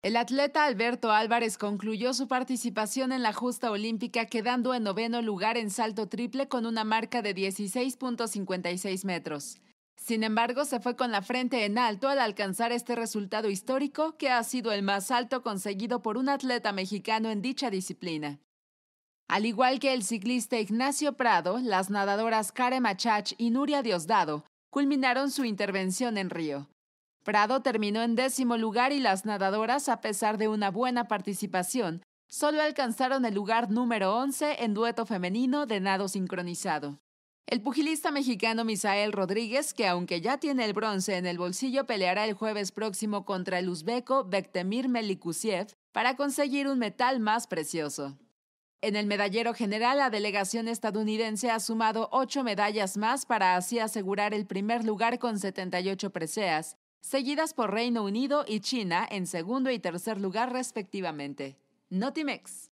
El atleta Alberto Álvarez concluyó su participación en la justa olímpica quedando en noveno lugar en salto triple con una marca de 16.56 metros. Sin embargo, se fue con la frente en alto al alcanzar este resultado histórico que ha sido el más alto conseguido por un atleta mexicano en dicha disciplina. Al igual que el ciclista Ignacio Prado, las nadadoras Karen Machach y Nuria Diosdado culminaron su intervención en Río. Prado terminó en décimo lugar y las nadadoras, a pesar de una buena participación, solo alcanzaron el lugar número 11 en dueto femenino de nado sincronizado. El pugilista mexicano Misael Rodríguez, que aunque ya tiene el bronce en el bolsillo, peleará el jueves próximo contra el uzbeco Bektemir Melikusiev para conseguir un metal más precioso. En el medallero general, la delegación estadounidense ha sumado ocho medallas más para así asegurar el primer lugar con 78 preseas seguidas por Reino Unido y China en segundo y tercer lugar respectivamente. Notimex.